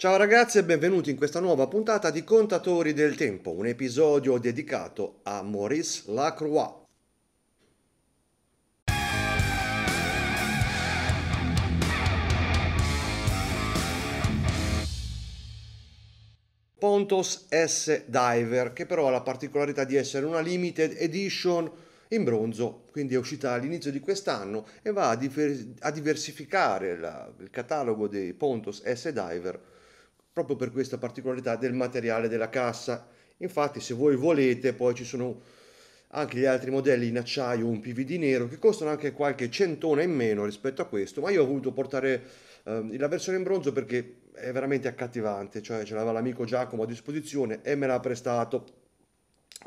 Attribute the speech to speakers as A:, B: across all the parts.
A: Ciao ragazzi e benvenuti in questa nuova puntata di Contatori del Tempo, un episodio dedicato a Maurice Lacroix. Pontos S Diver, che però ha la particolarità di essere una limited edition in bronzo, quindi è uscita all'inizio di quest'anno e va a, diver- a diversificare la, il catalogo dei Pontos S Diver proprio per questa particolarità del materiale della cassa. Infatti se voi volete poi ci sono anche gli altri modelli in acciaio un PVD nero che costano anche qualche centone in meno rispetto a questo, ma io ho voluto portare eh, la versione in bronzo perché è veramente accattivante, cioè ce l'aveva l'amico Giacomo a disposizione e me l'ha prestato.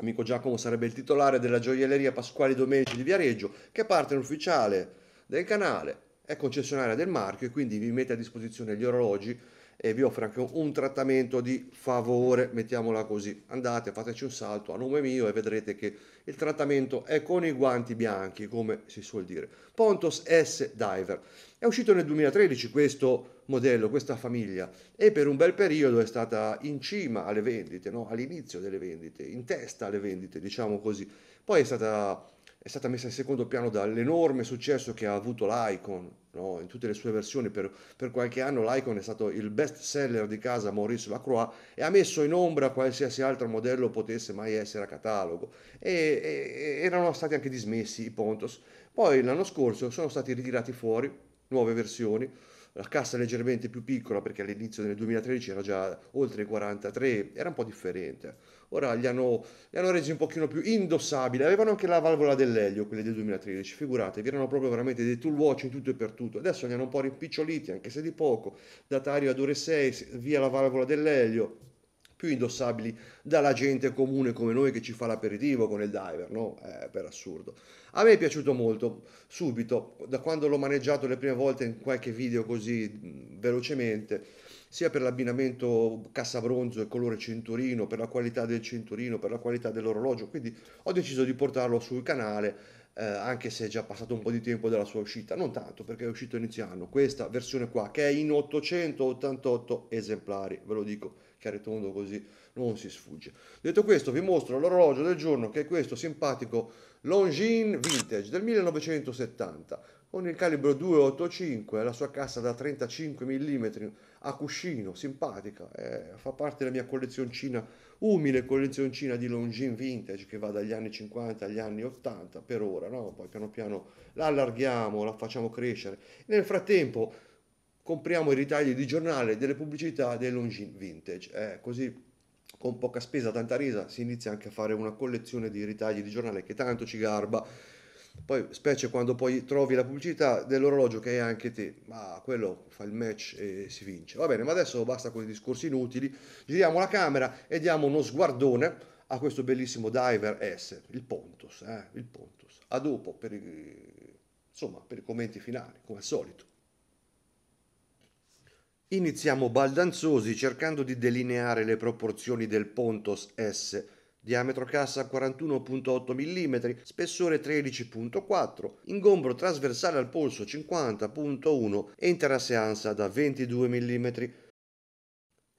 A: Amico Giacomo sarebbe il titolare della gioielleria Pasquali Domenici di Viareggio, che è parte ufficiale del canale, è concessionaria del marchio e quindi vi mette a disposizione gli orologi e vi offre anche un trattamento di favore, mettiamola così. Andate, fateci un salto a nome mio e vedrete che il trattamento è con i guanti bianchi, come si suol dire. Pontos S Diver. È uscito nel 2013 questo modello, questa famiglia, e per un bel periodo è stata in cima alle vendite, no? all'inizio delle vendite, in testa alle vendite, diciamo così. Poi è stata è stata messa in secondo piano dall'enorme successo che ha avuto l'Icon no? in tutte le sue versioni. Per, per, qualche anno l'Icon è stato il best seller di casa Maurice Lacroix e ha messo in ombra qualsiasi altro modello potesse mai essere a catalogo. E, e, erano stati anche dismessi i Pontos. Poi l'anno scorso sono stati ritirati fuori nuove versioni la cassa leggermente più piccola perché all'inizio del 2013 era già oltre i 43, era un po' differente. Ora li hanno, li hanno resi un pochino più indossabili, avevano anche la valvola dell'elio, quelle del 2013, figuratevi, erano proprio veramente dei tool watch in tutto e per tutto. Adesso li hanno un po' rimpiccioliti, anche se di poco, datario ad ore 6, via la valvola dell'elio, più indossabili dalla gente comune come noi che ci fa l'aperitivo con il diver, no? Eh, per assurdo. A me è piaciuto molto, subito, da quando l'ho maneggiato le prime volte in qualche video così velocemente, sia per l'abbinamento cassa bronzo e colore cinturino, per la qualità del cinturino, per la qualità dell'orologio, quindi ho deciso di portarlo sul canale eh, anche se è già passato un po' di tempo dalla sua uscita, non tanto perché è uscito inizio anno, questa versione qua che è in 888 esemplari, ve lo dico, chiaro e tondo così non si sfugge. Detto questo vi mostro l'orologio del giorno che è questo simpatico Longines Vintage del 1970 con il calibro 285, la sua cassa da 35 mm a cuscino, simpatica, eh, fa parte della mia collezioncina, umile collezioncina di Longines vintage che va dagli anni 50 agli anni 80 per ora, no? poi piano piano la allarghiamo, la facciamo crescere. Nel frattempo compriamo i ritagli di giornale delle pubblicità dei Longin vintage. Eh, così con poca spesa, tanta resa, si inizia anche a fare una collezione di ritagli di giornale che tanto ci garba. Poi, specie quando poi trovi la pubblicità dell'orologio che hai anche te, ma quello fa il match e si vince. Va bene, ma adesso basta con i discorsi inutili. Giriamo la camera e diamo uno sguardone a questo bellissimo Diver S, il Pontus. Eh, il Pontus. A dopo per i, insomma, per i commenti finali, come al solito. Iniziamo baldanzosi cercando di delineare le proporzioni del Pontos S, diametro cassa 41.8 mm, spessore 13.4, ingombro trasversale al polso 50.1 e interasse ansa da 22 mm.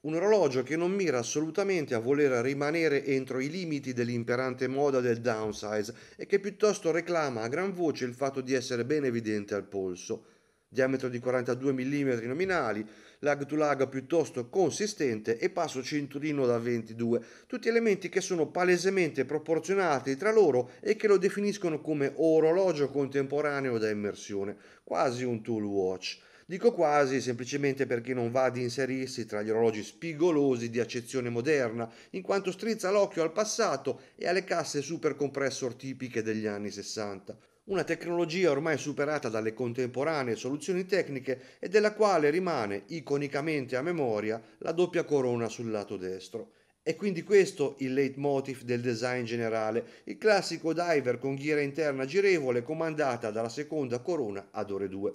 A: Un orologio che non mira assolutamente a voler rimanere entro i limiti dell'imperante moda del downsize e che piuttosto reclama a gran voce il fatto di essere ben evidente al polso diametro di 42 mm nominali, lag to lag piuttosto consistente e passo cinturino da 22, tutti elementi che sono palesemente proporzionati tra loro e che lo definiscono come orologio contemporaneo da immersione, quasi un tool watch. Dico quasi semplicemente perché non va ad inserirsi tra gli orologi spigolosi di accezione moderna, in quanto strizza l'occhio al passato e alle casse super compressor tipiche degli anni 60 una tecnologia ormai superata dalle contemporanee soluzioni tecniche e della quale rimane iconicamente a memoria la doppia corona sul lato destro. E quindi questo il leitmotiv del design generale, il classico diver con ghiera interna girevole comandata dalla seconda corona ad ore 2.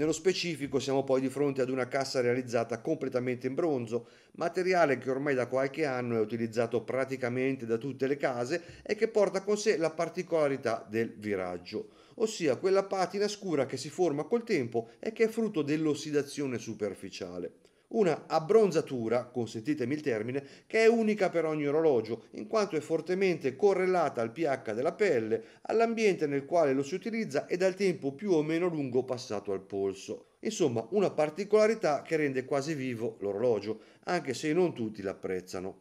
A: Nello specifico siamo poi di fronte ad una cassa realizzata completamente in bronzo, materiale che ormai da qualche anno è utilizzato praticamente da tutte le case e che porta con sé la particolarità del viraggio, ossia quella patina scura che si forma col tempo e che è frutto dell'ossidazione superficiale. Una abbronzatura, consentitemi il termine, che è unica per ogni orologio, in quanto è fortemente correlata al pH della pelle, all'ambiente nel quale lo si utilizza e al tempo più o meno lungo passato al polso. Insomma, una particolarità che rende quasi vivo l'orologio, anche se non tutti l'apprezzano.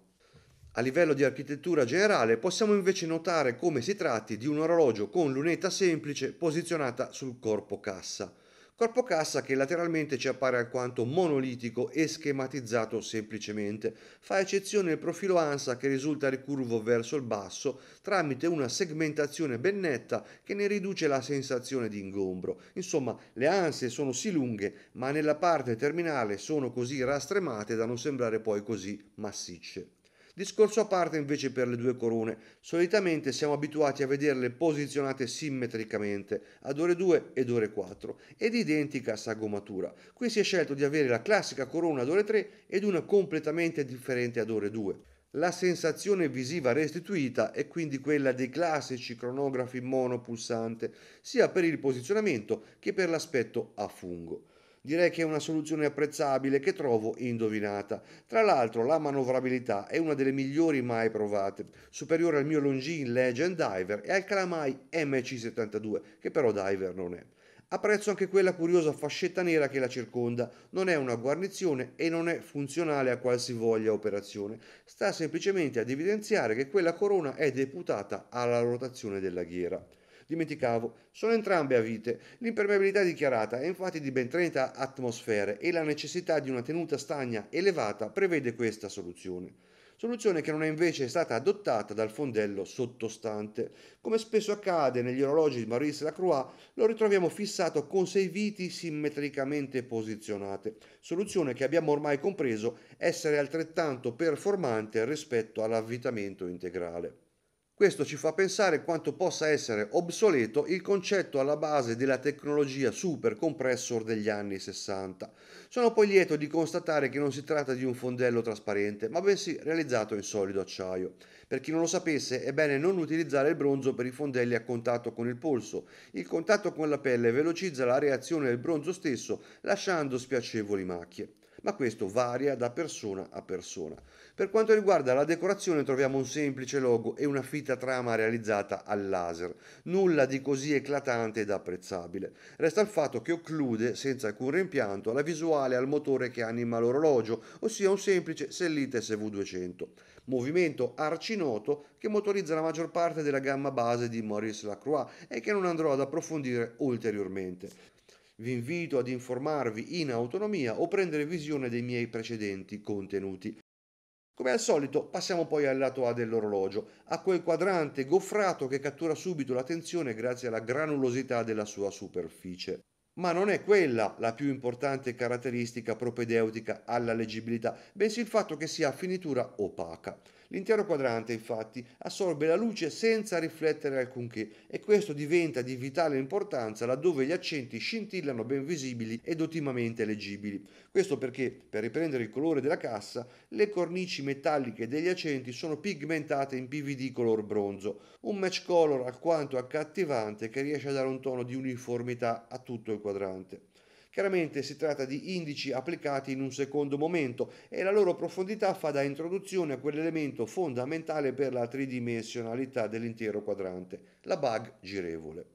A: A livello di architettura generale possiamo invece notare come si tratti di un orologio con lunetta semplice posizionata sul corpo cassa. Corpo cassa che lateralmente ci appare alquanto monolitico e schematizzato semplicemente, fa eccezione il profilo ANSA che risulta ricurvo verso il basso tramite una segmentazione ben netta che ne riduce la sensazione di ingombro. Insomma, le anse sono sì lunghe, ma nella parte terminale sono così rastremate da non sembrare poi così massicce. Discorso a parte invece per le due corone. Solitamente siamo abituati a vederle posizionate simmetricamente, ad ore 2 ed ore 4, ed identica sagomatura. Qui si è scelto di avere la classica corona ad ore 3 ed una completamente differente ad ore 2. La sensazione visiva restituita è quindi quella dei classici cronografi monopulsante, sia per il posizionamento che per l'aspetto a fungo. Direi che è una soluzione apprezzabile che trovo indovinata. Tra l'altro la manovrabilità è una delle migliori mai provate, superiore al mio Longines Legend Diver e al Calamai MC72, che però Diver non è. Apprezzo anche quella curiosa fascetta nera che la circonda, non è una guarnizione e non è funzionale a qualsivoglia operazione, sta semplicemente ad evidenziare che quella corona è deputata alla rotazione della ghiera dimenticavo, sono entrambe a vite. L'impermeabilità dichiarata è infatti di ben 30 atmosfere e la necessità di una tenuta stagna elevata prevede questa soluzione. Soluzione che non è invece stata adottata dal fondello sottostante. Come spesso accade negli orologi di Maurice Lacroix, lo ritroviamo fissato con sei viti simmetricamente posizionate, soluzione che abbiamo ormai compreso essere altrettanto performante rispetto all'avvitamento integrale. Questo ci fa pensare quanto possa essere obsoleto il concetto alla base della tecnologia super compressor degli anni 60. Sono poi lieto di constatare che non si tratta di un fondello trasparente, ma bensì realizzato in solido acciaio. Per chi non lo sapesse, è bene non utilizzare il bronzo per i fondelli a contatto con il polso. Il contatto con la pelle velocizza la reazione del bronzo stesso, lasciando spiacevoli macchie ma questo varia da persona a persona. Per quanto riguarda la decorazione troviamo un semplice logo e una fitta trama realizzata al laser, nulla di così eclatante ed apprezzabile. Resta il fatto che occlude, senza alcun rimpianto, la visuale al motore che anima l'orologio, ossia un semplice Sellite SV200, movimento arcinoto che motorizza la maggior parte della gamma base di Maurice Lacroix e che non andrò ad approfondire ulteriormente. Vi invito ad informarvi in autonomia o prendere visione dei miei precedenti contenuti. Come al solito passiamo poi al lato A dell'orologio, a quel quadrante goffrato che cattura subito l'attenzione grazie alla granulosità della sua superficie. Ma non è quella la più importante caratteristica propedeutica alla leggibilità, bensì il fatto che sia a finitura opaca. L'intero quadrante infatti assorbe la luce senza riflettere alcunché e questo diventa di vitale importanza laddove gli accenti scintillano ben visibili ed ottimamente leggibili. Questo perché, per riprendere il colore della cassa, le cornici metalliche degli accenti sono pigmentate in PVD color bronzo, un match color alquanto accattivante che riesce a dare un tono di uniformità a tutto il quadrante. Chiaramente si tratta di indici applicati in un secondo momento e la loro profondità fa da introduzione a quell'elemento fondamentale per la tridimensionalità dell'intero quadrante, la bug girevole.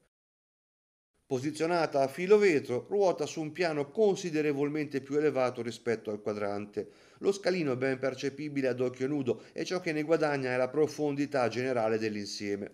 A: Posizionata a filo vetro, ruota su un piano considerevolmente più elevato rispetto al quadrante. Lo scalino è ben percepibile ad occhio nudo e ciò che ne guadagna è la profondità generale dell'insieme.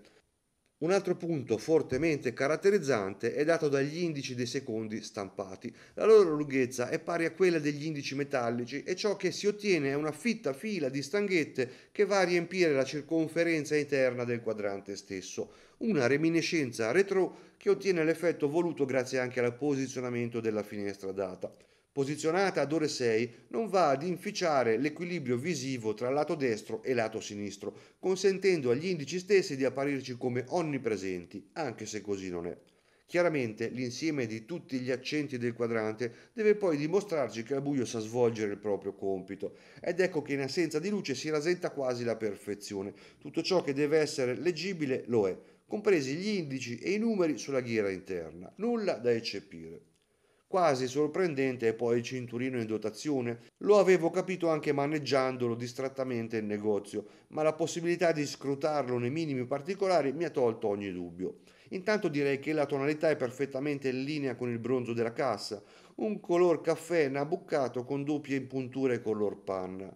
A: Un altro punto fortemente caratterizzante è dato dagli indici dei secondi stampati. La loro lunghezza è pari a quella degli indici metallici e ciò che si ottiene è una fitta fila di stanghette che va a riempire la circonferenza interna del quadrante stesso, una reminiscenza retro che ottiene l'effetto voluto grazie anche al posizionamento della finestra data posizionata ad ore 6, non va ad inficiare l'equilibrio visivo tra lato destro e lato sinistro, consentendo agli indici stessi di apparirci come onnipresenti, anche se così non è. Chiaramente l'insieme di tutti gli accenti del quadrante deve poi dimostrarci che al buio sa svolgere il proprio compito ed ecco che in assenza di luce si rasenta quasi la perfezione. Tutto ciò che deve essere leggibile lo è, compresi gli indici e i numeri sulla ghiera interna, nulla da eccepire. Quasi sorprendente e poi il cinturino in dotazione. Lo avevo capito anche maneggiandolo distrattamente in negozio, ma la possibilità di scrutarlo nei minimi particolari mi ha tolto ogni dubbio. Intanto direi che la tonalità è perfettamente in linea con il bronzo della cassa, un color caffè nabuccato con doppie impunture color panna.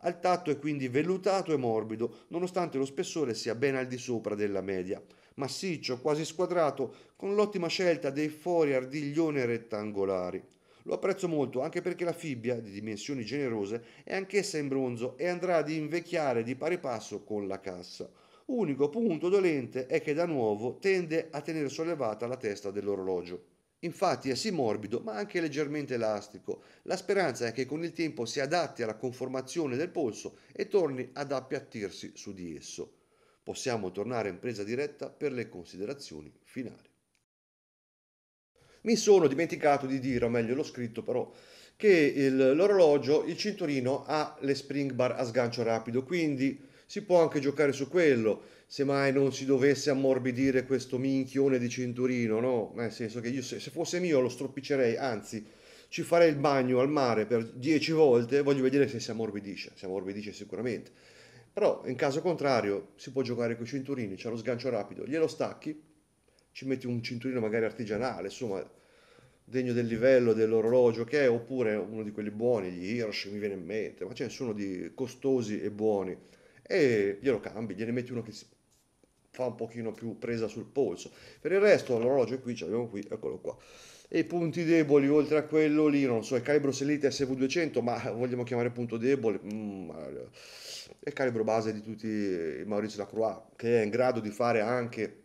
A: Al tatto è quindi vellutato e morbido, nonostante lo spessore sia ben al di sopra della media massiccio, quasi squadrato, con l'ottima scelta dei fori ardiglione rettangolari. Lo apprezzo molto anche perché la fibbia, di dimensioni generose, è anch'essa in bronzo e andrà ad invecchiare di pari passo con la cassa. Unico punto dolente è che da nuovo tende a tenere sollevata la testa dell'orologio. Infatti è sì morbido ma anche leggermente elastico. La speranza è che con il tempo si adatti alla conformazione del polso e torni ad appiattirsi su di esso. Possiamo tornare in presa diretta per le considerazioni finali. Mi sono dimenticato di dire, o meglio l'ho scritto però, che il, l'orologio, il cinturino ha le spring bar a sgancio rapido, quindi si può anche giocare su quello, se mai non si dovesse ammorbidire questo minchione di cinturino, no? Nel senso che io se, se fosse mio lo stroppicerei, anzi ci farei il bagno al mare per dieci volte e voglio vedere se si ammorbidisce, si ammorbidisce sicuramente però in caso contrario si può giocare con i cinturini, c'è lo sgancio rapido, glielo stacchi, ci metti un cinturino magari artigianale, insomma, degno del livello dell'orologio che è, oppure uno di quelli buoni, gli Hirsch mi viene in mente, ma ce ne sono di costosi e buoni, e glielo cambi, gliene metti uno che fa un pochino più presa sul polso. Per il resto l'orologio è qui, ce l'abbiamo qui, eccolo qua. E i punti deboli, oltre a quello lì, non so, il calibro Selite SV200, ma vogliamo chiamare punto debole, mm, il calibro base di tutti Maurizio Lacroix, che è in grado di fare anche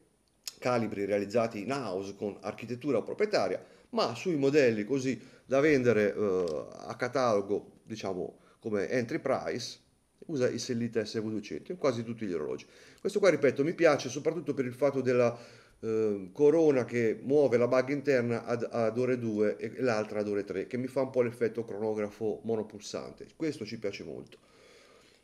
A: calibri realizzati in house con architettura proprietaria, ma sui modelli così da vendere eh, a catalogo, diciamo come entry price, usa il Sellita SV200 in quasi tutti gli orologi. Questo qua, ripeto, mi piace soprattutto per il fatto della eh, corona che muove la bug interna ad, ad ore 2 e l'altra ad ore 3, che mi fa un po' l'effetto cronografo monopulsante. Questo ci piace molto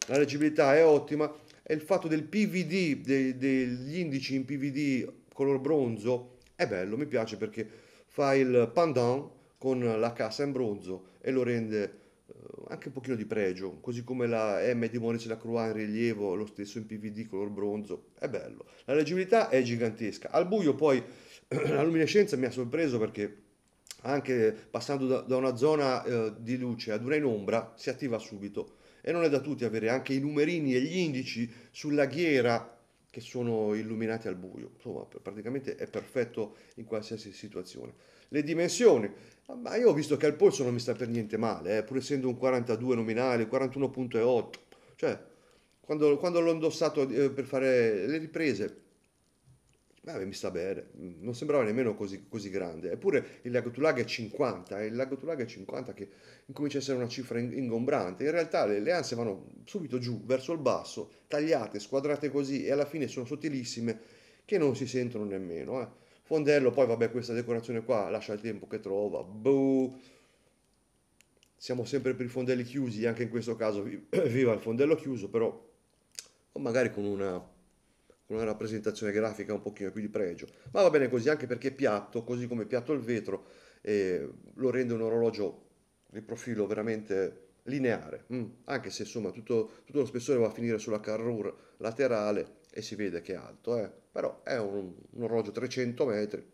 A: la leggibilità è ottima e il fatto del PVD, de, degli indici in PVD color bronzo è bello, mi piace perché fa il pendant con la cassa in bronzo e lo rende eh, anche un pochino di pregio, così come la M di Monice Lacroix in rilievo, lo stesso in PVD color bronzo, è bello. La leggibilità è gigantesca. Al buio poi la luminescenza mi ha sorpreso perché anche passando da, una zona eh, di luce ad una in ombra si attiva subito e non è da tutti avere anche i numerini e gli indici sulla ghiera che sono illuminati al buio. Insomma, praticamente è perfetto in qualsiasi situazione. Le dimensioni, ah, ma io ho visto che al polso non mi sta per niente male, eh, pur essendo un 42 nominale, 41.8, cioè quando, quando l'ho indossato eh, per fare le riprese Vabbè, mi sta bene, non sembrava nemmeno così, così grande. Eppure il lago Tulaga è 50, e il lago Tulaga è 50 che incomincia a essere una cifra ingombrante. In realtà le, le anse vanno subito giù, verso il basso, tagliate, squadrate così, e alla fine sono sottilissime che non si sentono nemmeno. Eh. Fondello, poi vabbè, questa decorazione qua lascia il tempo che trova. Buh. Siamo sempre per i fondelli chiusi, anche in questo caso viva il fondello chiuso, però o magari con una con una rappresentazione grafica un pochino più di pregio. Ma va bene così anche perché è piatto, così come è piatto il vetro, eh, lo rende un orologio di profilo veramente lineare, mm, anche se insomma tutto, tutto, lo spessore va a finire sulla carrure laterale e si vede che è alto, eh. però è un, un orologio 300 metri,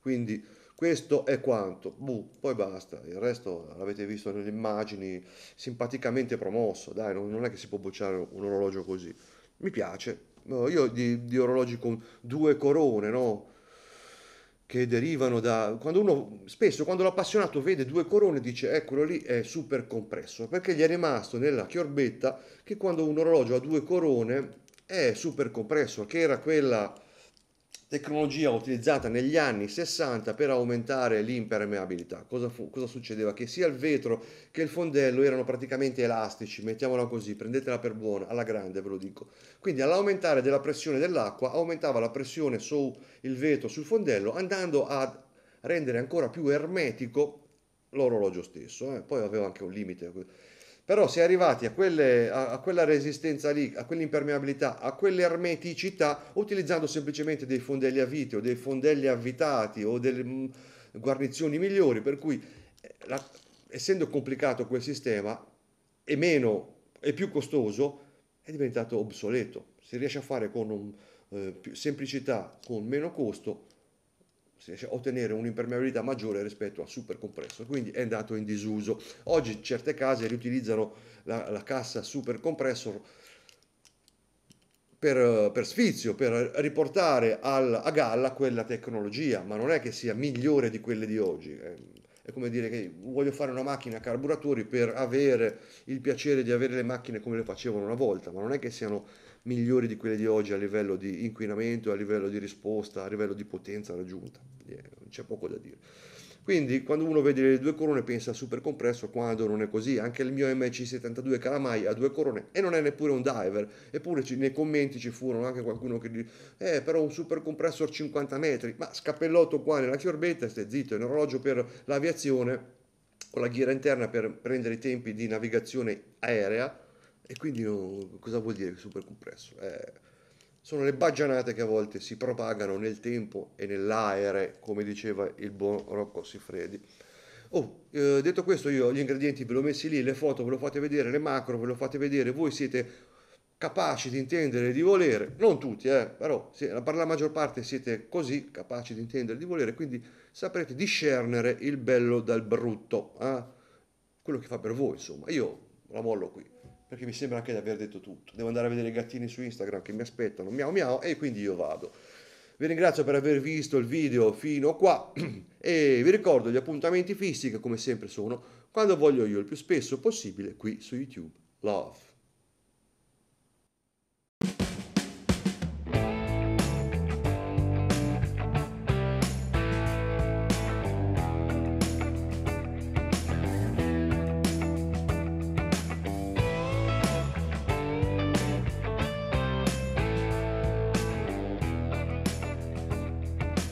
A: quindi questo è quanto, Buh, poi basta, il resto l'avete visto nelle immagini, simpaticamente promosso, dai, non, non è che si può bocciare un orologio così, mi piace, io di, di orologi con due corone, no? che derivano da quando uno spesso quando l'appassionato vede due corone dice eccolo lì è super compresso perché gli è rimasto nella chiorbetta che quando un orologio ha due corone è super compresso che era quella tecnologia utilizzata negli anni 60 per aumentare l'impermeabilità. Cosa, fu, cosa, succedeva? Che sia il vetro che il fondello erano praticamente elastici, mettiamola così, prendetela per buona, alla grande ve lo dico. Quindi all'aumentare della pressione dell'acqua aumentava la pressione sul vetro, sul fondello, andando a rendere ancora più ermetico l'orologio stesso. Eh? Poi aveva anche un limite però si è arrivati a, quelle, a, a quella resistenza lì, a quell'impermeabilità, a quell'ermeticità, utilizzando semplicemente dei fondelli a vite o dei fondelli avvitati o delle mh, mm, guarnizioni migliori, per cui eh, la, essendo complicato quel sistema e meno e più costoso, è diventato obsoleto. Si riesce a fare con un, eh, più semplicità, con meno costo ottenere un'impermeabilità maggiore rispetto al super compressor, quindi è andato in disuso. Oggi certe case riutilizzano la, la cassa super compressor per, per, sfizio, per riportare al, a galla quella tecnologia, ma non è che sia migliore di quelle di oggi. Eh è come dire che voglio fare una macchina a carburatori per avere il piacere di avere le macchine come le facevano una volta, ma non è che siano migliori di quelle di oggi a livello di inquinamento, a livello di risposta, a livello di potenza raggiunta, eh, c'è poco da dire. Quindi quando uno vede le due corone pensa super compresso quando non è così. Anche il mio MC72 Calamai ha due corone e non è neppure un diver. Eppure nei commenti ci furono anche qualcuno che dice eh però un super compresso a 50 metri. Ma scappellotto qua nella fiorbetta, stai zitto, è un orologio per l'aviazione con la ghiera interna per prendere i tempi di navigazione aerea e quindi no, cosa vuol dire super compresso? Eh, sono le baggianate che a volte si propagano nel tempo e nell'aere, come diceva il buon Rocco Siffredi. Oh, eh, detto questo, io gli ingredienti ve li ho messi lì, le foto ve lo fate vedere, le macro ve lo fate vedere, voi siete capaci di intendere e di volere, non tutti, eh, però per la maggior parte siete così capaci di intendere e di volere, quindi saprete discernere il bello dal brutto, eh? quello che fa per voi, insomma. Io la mollo qui perché mi sembra anche di aver detto tutto. Devo andare a vedere i gattini su Instagram che mi aspettano, miau miau, e quindi io vado. Vi ringrazio per aver visto il video fino qua e vi ricordo gli appuntamenti fissi che come sempre sono quando voglio io il più spesso possibile qui su YouTube. Love.